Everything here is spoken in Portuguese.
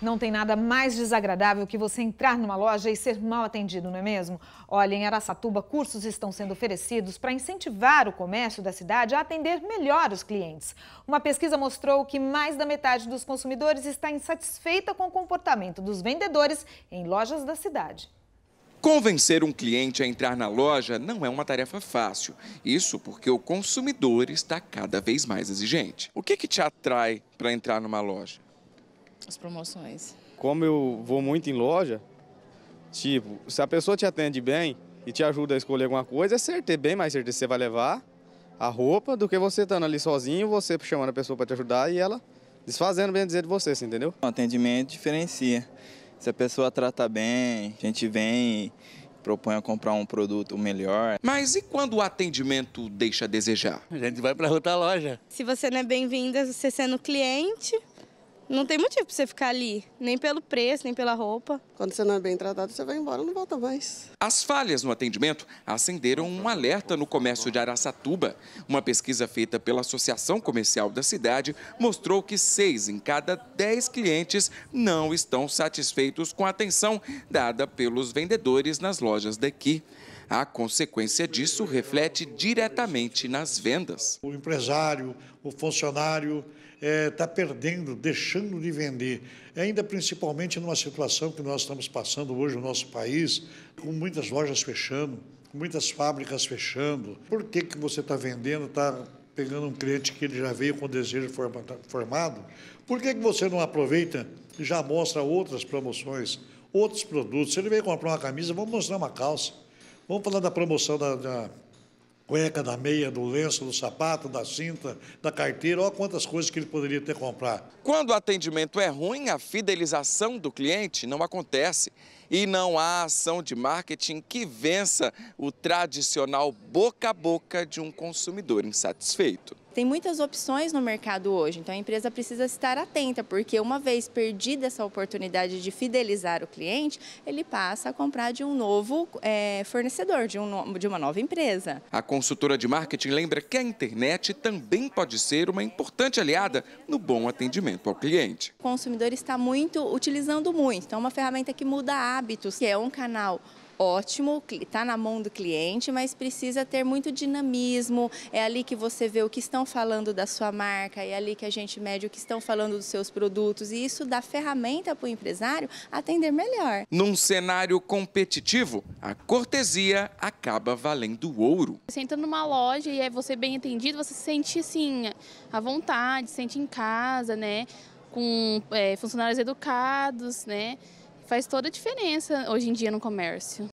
Não tem nada mais desagradável que você entrar numa loja e ser mal atendido, não é mesmo? Olha, em Araçatuba, cursos estão sendo oferecidos para incentivar o comércio da cidade a atender melhor os clientes. Uma pesquisa mostrou que mais da metade dos consumidores está insatisfeita com o comportamento dos vendedores em lojas da cidade. Convencer um cliente a entrar na loja não é uma tarefa fácil. Isso porque o consumidor está cada vez mais exigente. O que, que te atrai para entrar numa loja? As promoções. Como eu vou muito em loja, tipo, se a pessoa te atende bem e te ajuda a escolher alguma coisa, é certeza, bem mais certeza você vai levar a roupa do que você estando ali sozinho, você chamando a pessoa para te ajudar e ela desfazendo bem dizer de você, assim, entendeu? O atendimento diferencia. Se a pessoa trata bem, a gente vem e propõe a comprar um produto melhor. Mas e quando o atendimento deixa a desejar? A gente vai para outra loja. Se você não é bem-vinda, você sendo cliente, não tem motivo para você ficar ali, nem pelo preço, nem pela roupa. Quando você não é bem tratado, você vai embora, não volta mais. As falhas no atendimento acenderam um alerta no comércio de Araçatuba. Uma pesquisa feita pela Associação Comercial da cidade mostrou que seis em cada dez clientes não estão satisfeitos com a atenção dada pelos vendedores nas lojas daqui. A consequência disso reflete diretamente nas vendas. O empresário, o funcionário está é, tá perdendo, deixando de vender. Ainda principalmente numa situação que nós estamos passando hoje no nosso país, com muitas lojas fechando, muitas fábricas fechando. Por que, que você está vendendo, está pegando um cliente que ele já veio com desejo formado? Por que, que você não aproveita e já mostra outras promoções, outros produtos? Se ele veio comprar uma camisa, vamos mostrar uma calça. Vamos falar da promoção da, da cueca, da meia, do lenço, do sapato, da cinta, da carteira, olha quantas coisas que ele poderia ter comprado. Quando o atendimento é ruim, a fidelização do cliente não acontece. E não há ação de marketing que vença o tradicional boca a boca de um consumidor insatisfeito. Tem muitas opções no mercado hoje, então a empresa precisa estar atenta, porque uma vez perdida essa oportunidade de fidelizar o cliente, ele passa a comprar de um novo é, fornecedor, de, um, de uma nova empresa. A consultora de marketing lembra que a internet também pode ser uma importante aliada no bom atendimento ao cliente. O consumidor está muito utilizando muito, então é uma ferramenta que muda hábitos, que é um canal ótimo, está na mão do cliente, mas precisa ter muito dinamismo. É ali que você vê o que estão falando da sua marca, é ali que a gente mede o que estão falando dos seus produtos. E isso dá ferramenta para o empresário atender melhor. Num cenário competitivo, a cortesia acaba valendo ouro. Você entra numa loja e é você bem entendido, você se sente assim, à vontade, se sente em casa, né? Com é, funcionários educados, né? faz toda a diferença hoje em dia no comércio.